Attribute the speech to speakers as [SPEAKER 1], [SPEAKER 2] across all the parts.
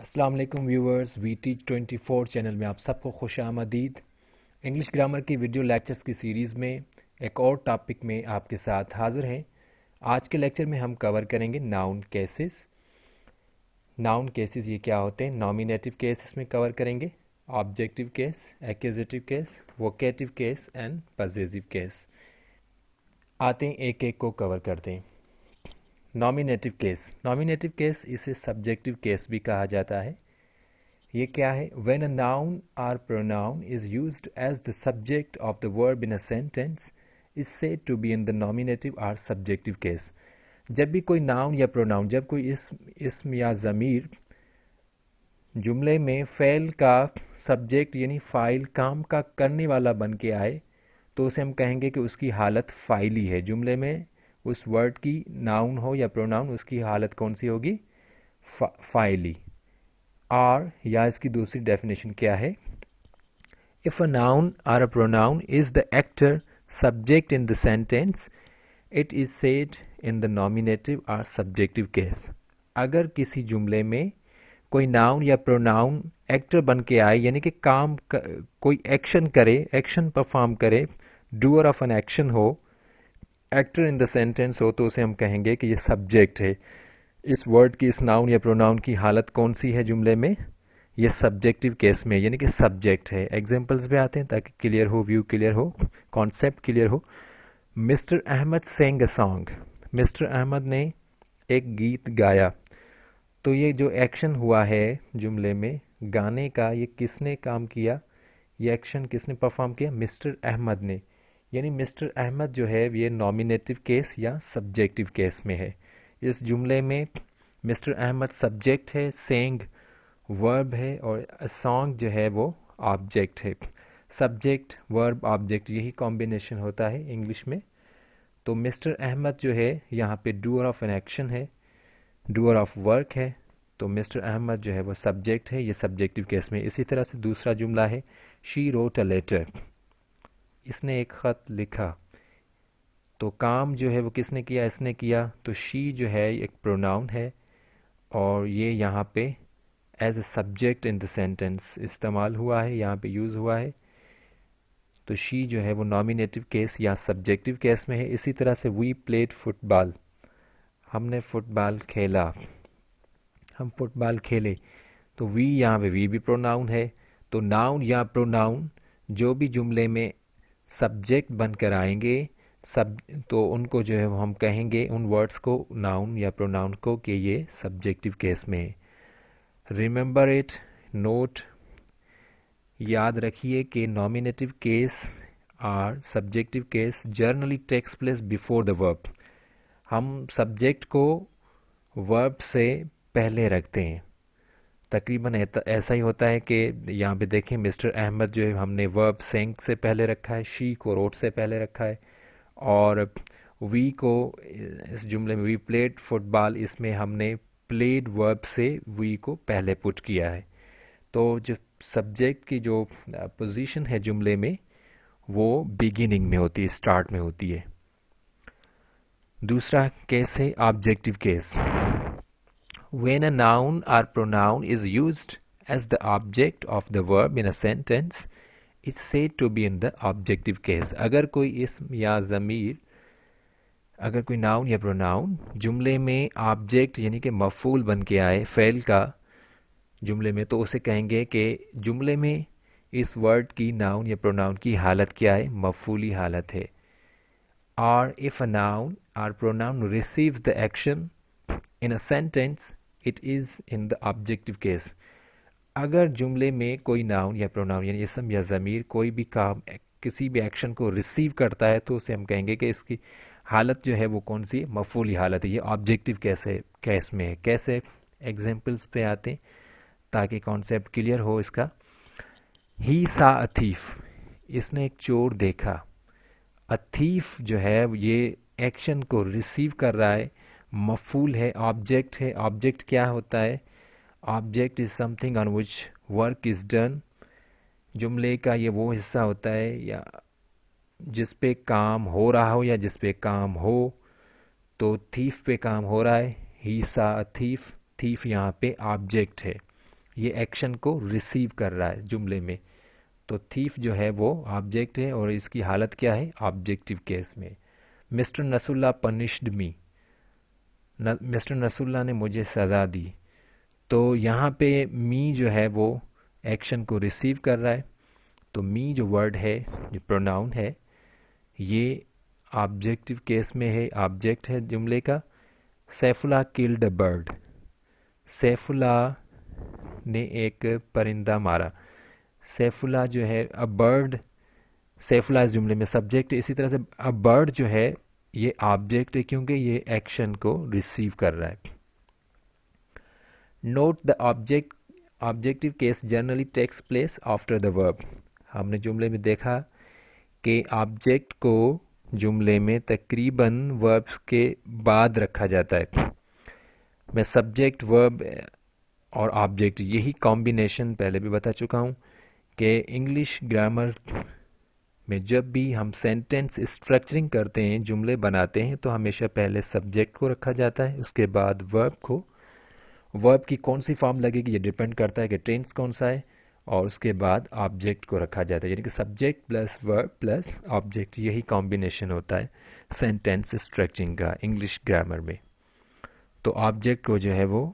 [SPEAKER 1] अस्सलाम वालेकुम viewers we teach twenty four channel में आप सबको खुश आमदीद इंग्लिश ग्रामर की वीडियो लेक्चर्स की सीरीज़ में एक और टॉपिक में आपके साथ हाज़िर हैं आज के लेक्चर में हम कवर करेंगे नाउन केसेस नाउन केसेस ये क्या होते हैं नॉमिनेटिव केस में कवर करेंगे objective case accusative case vocative case and possessive case आते हैं एक एक को कवर करते हैं नॉमिनेटिव केस नॉमिनेटिव केस इसे सब्जेक्टिव केस भी कहा जाता है ये क्या है when a noun or pronoun is use as the subject of the verb in a sentence is say to be in the nominative or subjective case जब भी कोई नाउन या प्रोनाउन जब कोई इस्म इस्म या ज़मीर जुमले में फ़ैल का सब्जेक्ट यानी फ़ाइल काम का करने वाला बन के आए तो उसे हम कहेंगे कि उसकी हालत फ़ाइली है जुमले में उस वर्ड की नाउन हो या प्रोनाउन उसकी हालत कौन सी होगी फा, फाइली आर या इसकी दूसरी डेफिनेशन क्या है if a noun or a pronoun is the actor subject in the sentence it is said in the nominative or subjective case अगर किसी जुमले में कोई नाउन या प्रोनाउन एक्टर बन के आए यानी कि काम कर, कोई एक्शन करे एक्शन परफॉर्म करे डूअर ऑफ एन एक्शन हो एक्टर इन द सेंटेंस हो तो उसे हम कहेंगे कि ये सब्जेक्ट है इस वर्ड की इस नाउन या प्रोनाउन की हालत कौन सी है जुमले में ये सब्जेक्टिव केस में यानी कि सब्जेक्ट है एग्जाम्पल्स भी आते हैं ताकि क्लियर हो व्यू क्लियर हो कॉन्सेप्ट क्लियर हो mister Ahmad sang a song mister Ahmad ने एक गीत गाया तो ये जो एक्शन हुआ है जुमले में गाने का ये किसने काम किया ये एक्शन किसने परफॉर्म किया मिस्टर अहमद ने यानी मिस्टर अहमद जो है ये नॉमिनेटिव केस या सब्जेक्टिव केस में है इस जुमले में मिस्टर अहमद सब्जेक्ट है सेंग वर्ब है और सॉन्ग जो है वो ऑब्जेक्ट है सब्जेक्ट वर्ब ऑब्जेक्ट यही कॉम्बिनेशन होता है इंग्लिश में तो मिस्टर अहमद जो है यहाँ पे डूअर ऑफ एन एक्शन है डूअर ऑफ वर्क है तो मिस्टर अहमद जो है वो सब्जेक्ट है ये सब्जेक्टिव केस में इसी तरह से दूसरा जुमला है शी रोट अ लेटर इसने एक ख़त लिखा तो काम जो है वो किसने किया इसने किया तो शी जो है एक प्रोनाउन है और ये यहाँ पे as a subject in the sentence इस्तेमाल हुआ है यहाँ पे यूज़ हुआ है तो शी जो है वो नॉमिनेटिव केस या सब्जेक्टिव केस में है इसी तरह से वी प्लेड फुटबॉल हमने फुटबॉल खेला हम फुटबॉल खेले तो वी यहाँ पे वी भी प्रोनाउन है तो नाउन या प्रोनाउन जो भी जुमले में सब्जेक्ट बनकर आएंगे सब तो उनको जो है हम कहेंगे उन वर्ड्स को नाउन या प्रोनाउन को कि ये सब्जेक्टिव केस में रिमेंबर इट नोट याद रखिए कि nominative case or subjective case generally takes place before the verb हम सब्जेक्ट को वर्ब से पहले रखते हैं तकरीबन ऐसा ही होता है कि यहाँ पे देखें मिस्टर अहमद जो है हमने वर्ब सेंक से पहले रखा है शी को रोड से पहले रखा है और वी को इस जुमले में वी प्लेड फुटबॉल इसमें हमने प्लेड वर्ब से वी को पहले पुट किया है तो जो सब्जेक्ट की जो पोजीशन है जुमले में वो बिगिनिंग में होती है स्टार्ट में होती है दूसरा केस है objective case when a noun or pronoun is used as the object of the verb in a sentence is said to be in the objective case अगर कोई इसम या ज़मीर अगर कोई नाउन या प्रोनाउन जुमले में ऑब्जेक्ट यानी कि मफूल बन के आए फ़ैल का जुमले में तो उसे कहेंगे कि जुमले में इस वर्ड की नाउन या प्रोनाउन की हालत क्या है मफूली हालत है और if a noun or pronoun receive the action in a sentence it is in the objective case अगर जुमले में कोई नाउन या प्रोनाउन यानी इसम या ज़मीर कोई भी काम किसी भी एक्शन को रिसीव करता है तो उसे हम कहेंगे कि इसकी हालत जो है वो कौन सी मफूली हालत है ये ऑब्जेक्टिव कैसे कैस में है कैसे एग्जाम्पल्स पे आते ताकि कॉन्सेप्ट क्लियर हो इसका ही सा अथीफ इसने एक चोर देखा अथीफ जो है ये एक्शन को रिसीव कर रहा है मफूल है ऑब्जेक्ट है ऑब्जेक्ट क्या होता है object is something on which work is done जुमले का ये वो हिस्सा होता है या जिस पे काम हो रहा हो या जिस पे काम हो तो थीफ पे काम हो रहा है ही सा थीफ थीफ यहाँ पे ऑब्जेक्ट है ये एक्शन को रिसीव कर रहा है जुमले में तो थीफ जो है वो ऑब्जेक्ट है और इसकी हालत क्या है ऑब्जेक्टिव केस में mister Nasrullah punished me mister Nasrullah ने मुझे सज़ा दी तो यहाँ पे मी जो है वो एक्शन को रिसीव कर रहा है तो मी जो वर्ड है जो प्रोनाउन है ये ऑब्जेक्टिव केस में है ऑब्जेक्ट है जुमले का Saifullah killed a bird Saifullah ने एक परिंदा मारा सैफुल्ला जो है अ बर्ड सैफुल्ला इस जुमले में सब्जेक्ट इसी तरह से अ बर्ड जो है ये ऑब्जेक्ट है क्योंकि ये एक्शन को रिसीव कर रहा है note the object objective case generally takes place after the verb हमने जुमले में देखा कि ऑब्जेक्ट को जुमले में तकरीबन वर्ब्स के बाद रखा जाता है मैं सब्जेक्ट वर्ब और ऑब्जेक्ट यही कॉम्बिनेशन पहले भी बता चुका हूँ कि इंग्लिश ग्रामर में जब भी हम सेंटेंस स्ट्रक्चरिंग करते हैं जुमले बनाते हैं तो हमेशा पहले सब्जेक्ट को रखा जाता है उसके बाद वर्ब को वर्ब की कौन सी फॉर्म लगेगी ये डिपेंड करता है कि टेंस कौन सा है और उसके बाद ऑब्जेक्ट को रखा जाता है यानी कि subject plus verb plus object यही कॉम्बिनेशन होता है सेंटेंस स्ट्रक्चरिंग का इंग्लिश ग्रामर में तो ऑब्जेक्ट को जो है वो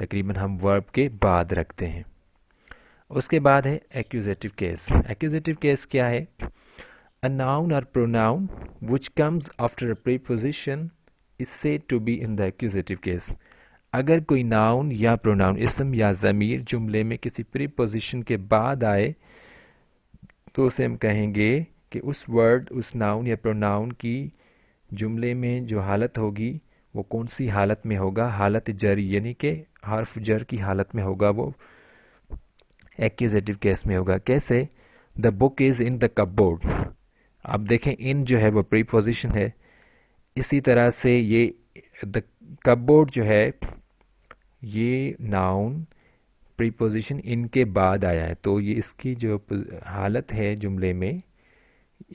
[SPEAKER 1] तकरीबन हम वर्ब के बाद रखते हैं उसके बाद है एक्यूजेटिव केस एक्यूजेटिव केस क्या है A noun or pronoun which comes after a preposition is said to be in the accusative case. अगर कोई नाउन या प्रोनाउन इसम या ज़मीर जुमले में किसी preposition के बाद आए तो उसे हम कहेंगे कि उस वर्ड उस नाउन या प्रोनाउन की जुमले में जो हालत होगी वो कौन सी हालत में होगा हालत जर यानी कि हर्फ जर की हालत में होगा वो एक्यूजेटिव केस में होगा कैसे the book is in the cupboard आप देखें इन जो है वो प्रीपोजिशन है इसी तरह से ये द कपबोर्ड जो है ये नाउन प्रीपोजिशन इनके बाद आया है तो ये इसकी जो हालत है जुमले में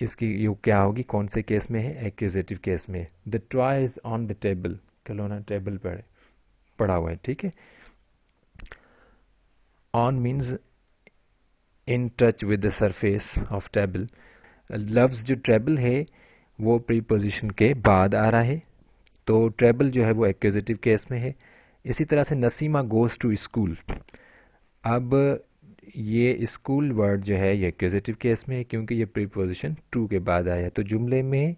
[SPEAKER 1] इसकी यो क्या होगी कौन से केस में है एक्यूजेटिव केस में the trays is on the table कलोना टेबल पर पड़ा हुआ है ठीक है on means in touch with the surface of table लफ्ज़ जो ट्रेबल है वो प्रीपोजिशन के बाद आ रहा है तो ट्रेबल जो है वो एक्विजिटिव केस में है इसी तरह से नसीमा गोज़ टू स्कूल अब ये स्कूल वर्ड जो है ये एक्विजिटिव केस में है क्योंकि ये प्रीपोजिशन टू के बाद आया है तो जुमले में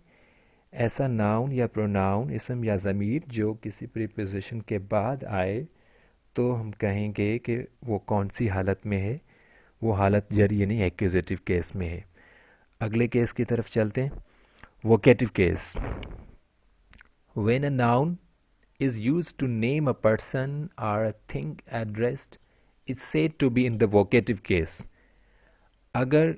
[SPEAKER 1] ऐसा नाउन या प्रोनाउन इसम या ज़मीर जो किसी प्रीपोजिशन के बाद आए तो हम कहेंगे कि वो कौन सी हालत में है वो हालत जरिए नहीं एक्विजिटिव केस में है अगले केस की तरफ चलते हैं vocative case when a noun is use to name a person or a thing addressed is said to be in the vocative case अगर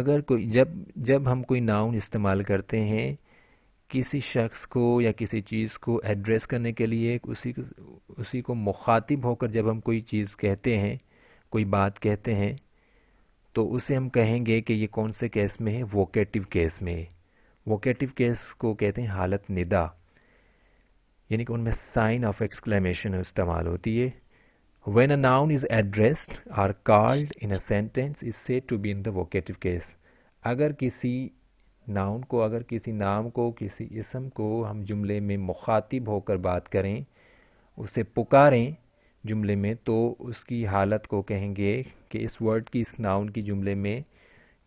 [SPEAKER 1] अगर कोई जब जब हम कोई नाउन इस्तेमाल करते हैं किसी शख्स को या किसी चीज़ को एड्रेस करने के लिए उसी उसी को मुखातिब होकर जब हम कोई चीज़ कहते हैं कोई बात कहते हैं तो उसे हम कहेंगे कि ये कौन से केस में है वोकेटिव केस में वोकेटिव केस को कहते हैं हालत निदा यानी कि उनमें साइन ऑफ एक्सक्लेमेशन इस्तेमाल होती है when a noun is addressed or called in a sentence is said to be in the vocative case अगर किसी नाउन को अगर किसी नाम को किसी इसम को हम जुमले में मुखातिब होकर बात करें उसे पुकारें जुमले में तो उसकी हालत को कहेंगे कि इस वर्ड की इस नाउन की जुमले में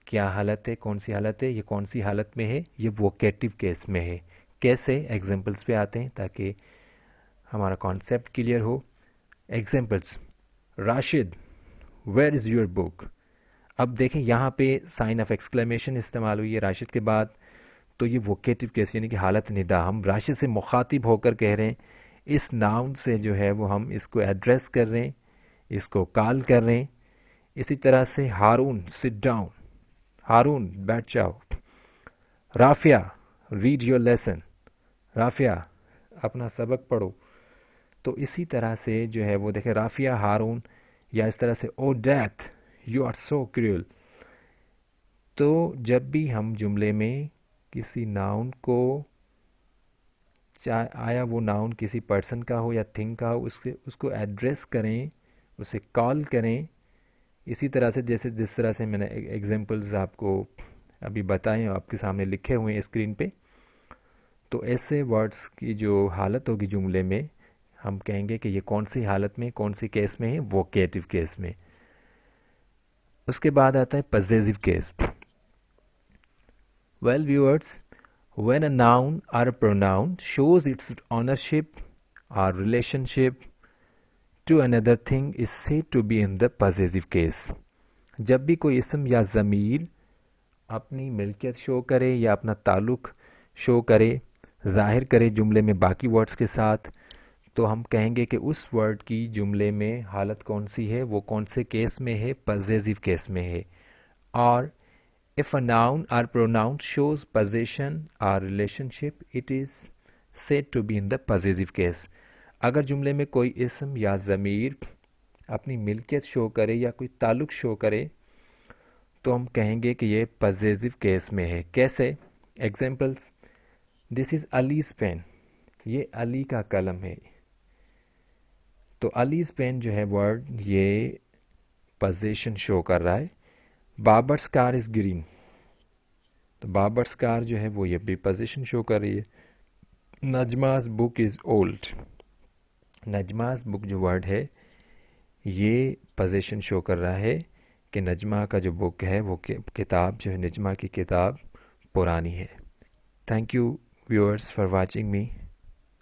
[SPEAKER 1] क्या हालत है कौन सी हालत है ये कौन सी हालत में है ये वोकेटिव केस में है कैसे एग्जाम्पल्स पे आते हैं ताकि हमारा कॉन्सेप्ट क्लियर हो examples Rashid where is your book अब देखें यहाँ पे साइन ऑफ एक्सक्लेमेशन इस्तेमाल हुई है राशिद के बाद तो ये वोकेटिव केस यानी कि हालत निदा हम राशिद से मुखातिब होकर कह रहे हैं इस नाउन से जो है वो हम इसको एड्रेस कर रहे हैं इसको कॉल कर रहे हैं इसी तरह से हारून सिट डाउन हारून बैठ जाओ Rafia read your lesson Rafia अपना सबक पढ़ो तो इसी तरह से जो है वो देखें राफिया हारून या इस तरह से O death you are so cruel तो जब भी हम जुमले में किसी नाउन को चाहे आया वो नाउन किसी पर्सन का हो या थिंग का हो उसके उसको एड्रेस करें उसे कॉल करें इसी तरह से जैसे जिस तरह से मैंने एग्जांपल्स e, आपको अभी बताएं और आपके सामने लिखे हुए हैं स्क्रीन पे तो ऐसे वर्ड्स की जो हालत होगी जुमले में हम कहेंगे कि ये कौन सी हालत में कौन सी केस में है वोकेटिव केस में उसके बाद आता है possessive case well viewers when a noun or a pronoun shows its ownership or relationship to another thing is said to be in the possessive case जब भी कोई इसम या ज़मीर अपनी मिल्कियत शो करे या अपना ताल्लुक़ शो करे ज़ाहिर करे जुमले में बाकी वर्ड्स के साथ तो हम कहेंगे कि उस वर्ड की जुमले में हालत कौन सी है वो कौन से केस में है पजेजिव केस में है और If a noun or pronoun shows possession or relationship, it is said to be in the possessive case. अगर जुमले में कोई इसम या ज़मीर अपनी मिल्कियत शो करे या कोई ताल्लुक शो करे तो हम कहेंगे कि यह पजेजिव केस में है कैसे examples this is Ali's pen ये अली का कलम है तो अलीज पेन जो है वर्ड ये पज़ेशन शो कर रहा है बाबर्स कार इज़ ग्रीन तो बाबर्स कार जो है वो ये भी पोजिशन शो कर रही है Najma's book is old Najma's book जो वर्ड है ये पोजिशन शो कर रहा है कि नजमा का जो बुक है वो किताब जो है नजमा की किताब पुरानी है thank you viewers for watching me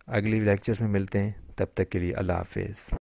[SPEAKER 1] अगली लेक्चर्स में मिलते हैं तब तक के लिए अल्लाह हाफिज़